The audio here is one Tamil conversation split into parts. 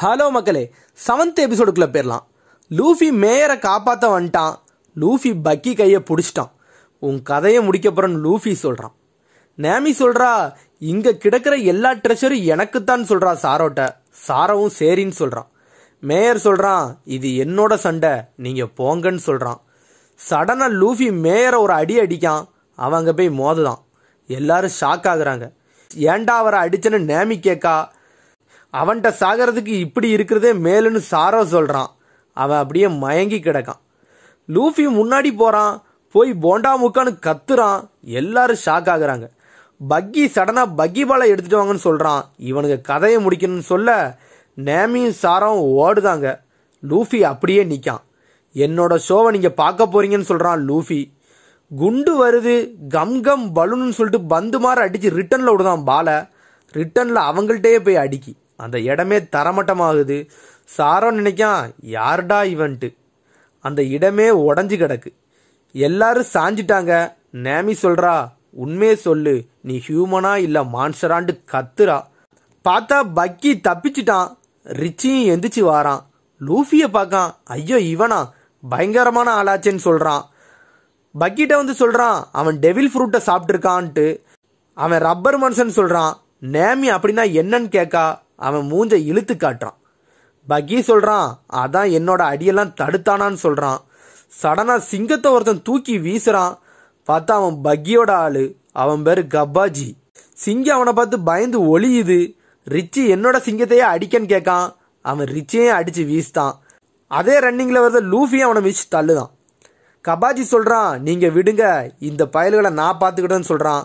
ஹலோ மக்களே செவன்த் எபிசோடுக்குள்ளே போயிடலாம் லூஃபி மேயரை காப்பாற்ற வந்துட்டான் லூஃபி பக்கி கையை பிடிச்சிட்டான் உன் கதையை முடிக்க போகிறேன்னு லூஃபி சொல்கிறான் நேமி சொல்கிறா இங்கே கிடக்கிற எல்லா ட்ரெஷரும் எனக்குத்தான் சொல்றா சாரோட்ட சாரவும் சரின்னு சொல்கிறான் மேயர் சொல்கிறான் இது என்னோட சண்டை நீங்கள் போங்கன்னு சொல்கிறான் சடனாக லூஃபி மேயரை ஒரு அடி அடிக்கான் அவங்க போய் மோதுதான் எல்லாரும் ஷாக் ஆகுறாங்க ஏண்டா அவரை அடிச்சேன்னு நேமி கேட்கா அவன்கிட்ட சாகிறதுக்கு இப்படி இருக்கிறதே மேலுன்னு சாரோ சொல்கிறான் அவன் அப்படியே மயங்கி கிடக்கான் லூஃபி முன்னாடி போகிறான் போய் போண்டா முக்கான்னு கத்துறான் எல்லாரும் ஷாக் ஆகுறாங்க பக்கி சடனாக பக்கி பாலை எடுத்துட்டு வாங்கன்னு சொல்கிறான் இவனுக்கு கதையை முடிக்கணும்னு சொல்ல நேமியும் சாரம் ஓடுதாங்க லூஃபி அப்படியே நிற்கான் என்னோட ஷோவை நீங்கள் பார்க்க போறீங்கன்னு சொல்கிறான் லூஃபி குண்டு வருது கம் கம் பலூன்னு சொல்லிட்டு பந்து மாதிரி அடித்து ரிட்டனில் விடுதான் பாலை ரிட்டனில் அவங்கள்ட்டே போய் அடிக்கி அந்த இடமே தரமட்டமாகுது சாரோ நினைக்கான் யார்டா இவன்ட்டு அந்த இடமே உடஞ்சி கிடக்கு எல்லாரும் சாஞ்சிட்டாங்க நேமி சொல்றா உண்மையை சொல்லு நீ ஹியூமனா இல்ல மான்சரான்ட்டு கத்துறா பார்த்தா பக்கி தப்பிச்சிட்டான் ரிச்சியும் எந்திரிச்சு வாரான் லூஃபியை பார்க்கான் ஐயோ இவனா பயங்கரமான ஆளாச்சேன்னு சொல்கிறான் பக்கிட்ட வந்து சொல்கிறான் அவன் டெவில் ஃப்ரூட்டை சாப்பிட்ருக்கான்ட்டு அவன் ரப்பர் மனுஷன் சொல்கிறான் நேமி அப்படின்னா என்னன்னு கேட்கா அவன் மூஞ்ச இழுத்து காட்டுறான் பகி சொல்கிறான் அதான் என்னோட அடியெல்லாம் தடுத்தானான்னு சொல்கிறான் சடனாக சிங்கத்தை ஒருத்தன் தூக்கி வீசுகிறான் பார்த்தா அவன் பக்கியோட ஆளு அவன் பேர் கப்பாஜி சிங்கம் அவனை பார்த்து பயந்து ஒளியுது ரிச்சி என்னோட சிங்கத்தையே அடிக்கன்னு கேட்கான் அவன் ரிச்சியே அடித்து வீசுதான் அதே ரன்னிங்கில் வருது லூஃபியும் அவனை வீச்சு தள்ளுதான் கபாஜி சொல்கிறான் நீங்கள் விடுங்க இந்த பயல்களை நான் பார்த்துக்கிட்டேன்னு சொல்கிறான்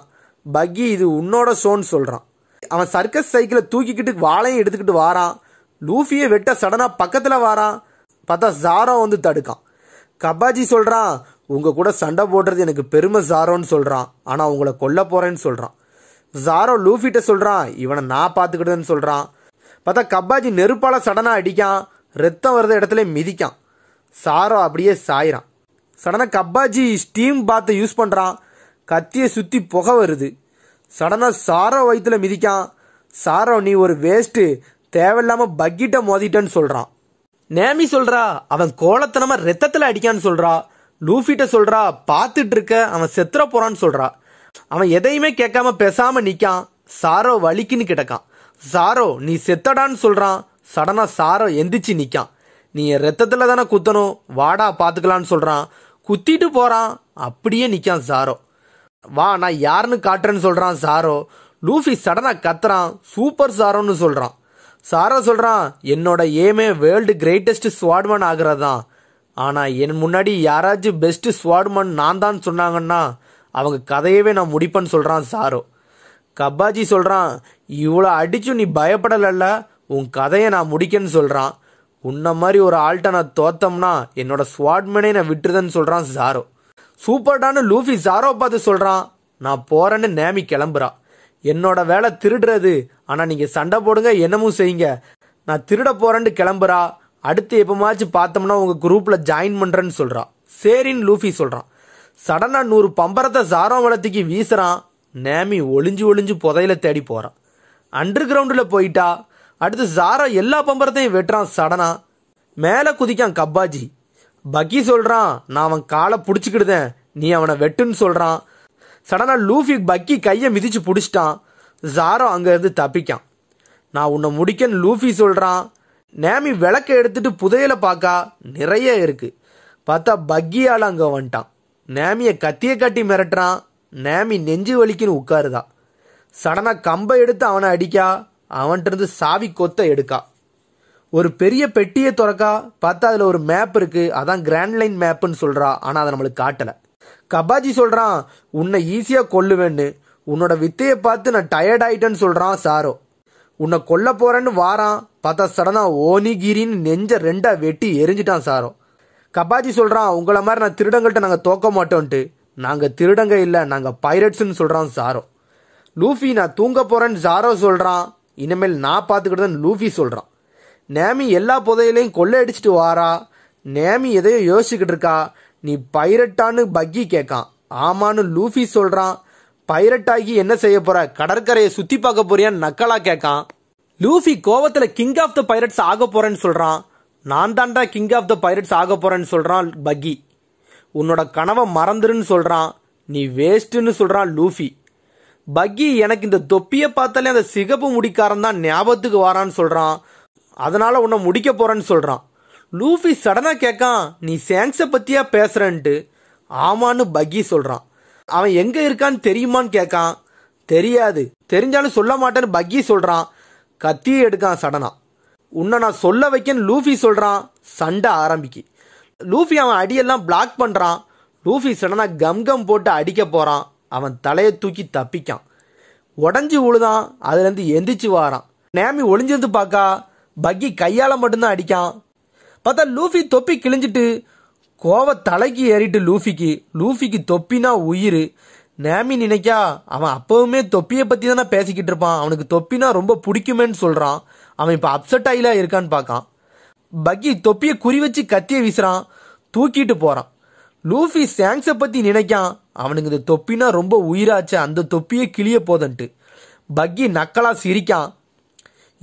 பக்கி இது உன்னோட ஷோன்னு சொல்கிறான் அவன் சர்க்கஸ் சைக்கிளை தூக்கிக்கிட்டு வாழையும் எடுத்துக்கிட்டு வாரான் லூஃபியை வெட்ட சடனாக பக்கத்தில் வாரான் பார்த்தா ஜாரோ வந்து தடுக்கான் கபாஜி சொல்கிறான் உங்கள் கூட சண்டை போடுறது எனக்கு பெருமை ஜாரோன்னு சொல்கிறான் ஆனால் உங்களை கொல்ல போகிறேன்னு சொல்கிறான் ஜாரோ லூஃபிகிட்ட சொல்கிறான் இவனை நான் பார்த்துக்கிட்டேன்னு சொல்கிறான் பார்த்தா கப்பாஜி நெருப்பால் சடனாக அடிக்கான் ரத்தம் வர்ற இடத்துல மிதிக்கான் சாரோ அப்படியே சாயிறான் சடனாக கப்பாஜி ஸ்டீம் பாத்தை யூஸ் பண்ணுறான் கத்தியை சுற்றி புகை வருது சடனாக சாரோ வயிற்றுல மிதிக்கான் சாரோ நீ ஒரு வேஸ்ட்டு தேவையில்லாமல் பக்கிட்ட மோதிட்டன்னு சொல்கிறான் நேமி சொல்கிறா அவன் கோலத்தனமாக ரத்தத்தில் அடிக்கான்னு சொல்கிறா லூஃபிட்ட சொல்கிறா பார்த்துட்டு இருக்க அவன் செத்துற போகிறான்னு சொல்கிறா அவன் எதையுமே கேட்காம பேசாமல் நிற்கான் சாரோ வலிக்குன்னு கிடக்கான் சாரோ நீ செத்தடான்னு சொல்கிறான் சடனாக சாரோ எந்திரிச்சு நிற்கான் நீ ரத்தத்தில் தானே குத்தணும் வாடா பார்த்துக்கலான்னு சொல்கிறான் குத்திட்டு போகிறான் அப்படியே நிற்கான் சாரோ வா நான் யாருன்னு காட்டுறேன்னு சொல்கிறான் சாரோ லூஃபி சடனாக கத்துறான் சூப்பர் சாரோன்னு சொல்கிறான் சாரோ சொல்கிறான் என்னோட ஏமே வேர்ல்டு கிரேட்டஸ்ட் ஸ்வாட்மன் தான் ஆனால் என் முன்னாடி யாராச்சும் பெஸ்ட்டு ஸ்வாட்மேன் நான் தான் சொன்னாங்கன்னா அவங்க கதையவே நான் முடிப்பேன்னு சொல்கிறான் சாரோ கப்பாஜி சொல்கிறான் இவ்வளோ அடிச்சும் நீ பயப்படலைல்ல உன் கதையை நான் முடிக்கன்னு சொல்கிறான் உன்ன மாதிரி ஒரு ஆள்கிட்ட நான் தோத்தம்னா என்னோட ஸ்வாட்மேனே நான் விட்டுருதேன்னு சொல்கிறான் சாரோ சூப்பர்டான்னு லூஃபி ஜாரோ பார்த்து சொல்கிறான் நான் போகிறேன்னு நேமி கிளம்புறா என்னோட வேலை திருடுறது ஆனால் நீங்கள் சண்டை போடுங்க என்னமும் செய்யுங்க நான் திருட போகிறேன்னு கிளம்புறா அடுத்து எப்போமாச்சும் பார்த்தோம்னா உங்கள் குரூப்பில் ஜாயின் பண்ணுறேன்னு சொல்கிறான் சரின்னு லூஃபி சொல்கிறான் சடனாக நூறு பம்பரத்தை சாரோ வளத்துக்கு வீசுகிறான் நேமி ஒளிஞ்சு ஒளிஞ்சு புதையில தேடி போகிறான் அண்டர் கிரவுண்டில் போயிட்டா அடுத்து சாரா எல்லா பம்பரத்தையும் வெட்டுறான் சடனாக மேலே குதிக்கான் கப்பாஜி பக்கி சொல்கிறான் நான் அவன் காலை பிடிச்சிக்கிடுதேன் நீ அவனை வெட்டுன்னு சொல்கிறான் சடனாக லூஃபி பக்கி கையை மிதித்து பிடிச்சிட்டான் ஜாரோ அங்கேருந்து தப்பிக்கான் நான் உன்னை முடிக்கன்னு லூஃபி சொல்கிறான் நேமி விளக்க எடுத்துட்டு புதையலை பார்க்கா நிறைய இருக்குது பார்த்தா பக்கியால் அங்கே வந்துட்டான் நேமியை கத்தியை கட்டி மிரட்டுறான் நேமி நெஞ்சு வலிக்குன்னு உட்காருதா சடனாக கம்பை எடுத்து அவனை அடிக்கா அவன்கிட்ட இருந்து சாவி கொத்த எடுக்கா ஒரு பெரிய பெட்டியை திறக்கா பார்த்தா அதில் ஒரு மேப் இருக்குது அதான் கிராண்ட் லைன் மேப்புன்னு சொல்றா ஆனால் அதை நம்மளுக்கு காட்டலை கபாஜி சொல்கிறான் உன்னை ஈஸியாக கொல்லுவேன்னு உன்னோட வித்தையை பார்த்து நான் டயர்ட் ஆயிட்டேன்னு சொல்கிறான் சாரோ உன்னை கொல்ல போகிறேன்னு வாரான் பார்த்தா சடனாக ஓனிகிரின்னு நெஞ்ச ரெண்டாக வெட்டி எரிஞ்சிட்டான் சாரோ கபாஜி சொல்கிறான் உங்களை மாதிரி நான் திருடங்கள்கிட்ட நாங்கள் தோக்க மாட்டோன்ட்டு நாங்கள் திருடங்க இல்லை நாங்கள் பைரட்ஸ்ன்னு சொல்கிறான் சாரோ லூஃபி நான் தூங்க போகிறேன்னு சாரோ சொல்கிறான் இனிமேல் நான் பாத்துக்கிட்டதான் லூஃபி சொல்கிறான் நேமி எல்லா புதையிலையும் அடிச்சிட்டு வாரா நேமி எதையோ யோசிச்சுக்கிட்டு இருக்கா நீ பைரட்டான்னு பக்கி கேட்கான் ஆமான்னு லூஃபி சொல்றான் பைரட் ஆகி என்ன செய்ய போற கடற்கரையை சுத்தி பார்க்க போறியான்னு நக்கலா கேட்கான் லூஃபி கோவத்துல கிங் ஆஃப் த பைரட்ஸ் ஆக போறேன்னு சொல்றான் நான் தாண்டா கிங் ஆஃப் த பைரட்ஸ் ஆக போறேன்னு சொல்றான் பக்கி உன்னோட கனவை மறந்துருன்னு சொல்றான் நீ வேஸ்ட்டுன்னு சொல்றான் லூஃபி பக்கி எனக்கு இந்த தொப்பியை பார்த்தாலே அந்த சிகப்பு முடிக்காரன் தான் ஞாபகத்துக்கு வாரான்னு சொல்றான் அதனால் உன்னை முடிக்க போகிறேன்னு சொல்கிறான் லூஃபி சடனாக கேட்கான் நீ சேங்ஸை பத்தியா பேசுறன்ட்டு ஆமான்னு பக்கி சொல்கிறான் அவன் எங்கே இருக்கான்னு தெரியுமான்னு கேட்கான் தெரியாது தெரிஞ்சாலும் சொல்ல மாட்டேன்னு பக்கி சொல்கிறான் கத்தியே எடுக்கான் சடனாக உன்னை நான் சொல்ல வைக்கன்னு லூஃபி சொல்கிறான் சண்டை ஆரம்பிக்கு லூஃபி அவன் அடியெல்லாம் பிளாக் பண்ணுறான் லூஃபி சடனாக கம்கம் போட்டு அடிக்க போகிறான் அவன் தலையை தூக்கி தப்பிக்கான் உடஞ்சி உழுதான் அதுலேருந்து எந்திரிச்சு வாரான் நேமி ஒளிஞ்சிருந்து பார்க்கா பக்கி கையால் மட்டும்தான் அடிக்கான் பார்த்தா லூஃபி தொப்பி கிழிஞ்சிட்டு கோவ தலைக்கு ஏறிட்டு லூஃபிக்கு லூஃபிக்கு தொப்பினா உயிர் நேமி நினைக்கா அவன் அப்பவுமே தொப்பியை பற்றி தானே பேசிக்கிட்டு இருப்பான் அவனுக்கு தொப்பினா ரொம்ப பிடிக்குமேன்னு சொல்கிறான் அவன் இப்போ அப்செட் ஆகிலாம் இருக்கான்னு பார்க்கான் பக்கி தொப்பியை குறி வச்சு கத்திய வீசுகிறான் தூக்கிட்டு போகிறான் லூஃபி சாங்ஸை பற்றி நினைக்கான் அவனுக்கு இந்த தொப்பினா ரொம்ப உயிராச்சு அந்த தொப்பியே கிளிய போதன்ட்டு பக்கி நக்கலாக சிரிக்கான்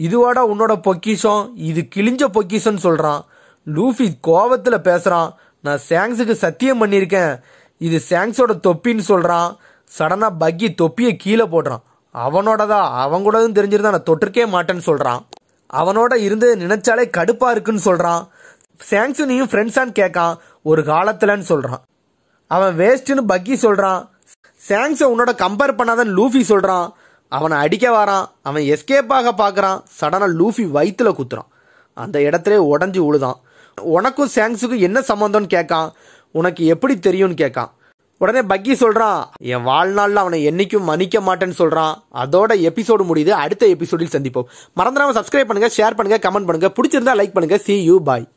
இதுவாடா உன்னோட பொக்கிஷம் இது கிழிஞ்ச பொக்கிஷம்னு சொல்கிறான் லூஃபி கோவத்தில் பேசுகிறான் நான் சாங்ஸுக்கு சத்தியம் பண்ணியிருக்கேன் இது சாங்ஸோட தொப்பின்னு சொல்கிறான் சடனாக பக்கி தொப்பியை கீழே போடுறான் அவனோட தான் அவன் கூடதும் தெரிஞ்சிருந்தா நான் தொட்டிருக்கே மாட்டேன்னு சொல்கிறான் அவனோட இருந்து நினைச்சாலே கடுப்பாக இருக்குன்னு சொல்கிறான் சேங்ஸு நீயும் ஃப்ரெண்ட்ஸான்னு கேட்கான் ஒரு காலத்தில்ன்னு சொல்கிறான் அவன் வேஸ்ட்டுன்னு பக்கி சொல்கிறான் சேங்ஸை உன்னோட கம்பேர் பண்ணாதன்னு லூஃபி சொல்கிறான் அவனை அடிக்க வரான் அவன் எஸ்கேப்பாக பார்க்குறான் சடனாக லூஃபி வயிற்றுல குத்துறான் அந்த இடத்துல உடஞ்சி உழுதான் உனக்கும் சேங்ஸுக்கும் என்ன சம்மந்தம்னு கேட்கான் உனக்கு எப்படி தெரியும்னு கேட்கான் உடனே பக்கி சொல்கிறான் என் வாழ்நாளில் அவனை என்றைக்கும் மன்னிக்க மாட்டேன்னு சொல்கிறான் அதோட எபிசோடு முடியுது அடுத்த எபிசோடில் சந்திப்போம் மறந்துடாமல் சப்ஸ்கிரைப் பண்ணுங்கள் ஷேர் பண்ணுங்கள் கமெண்ட் பண்ணுங்கள் பிடிச்சிருந்தா லைக் பண்ணுங்கள் சி யூ பாய்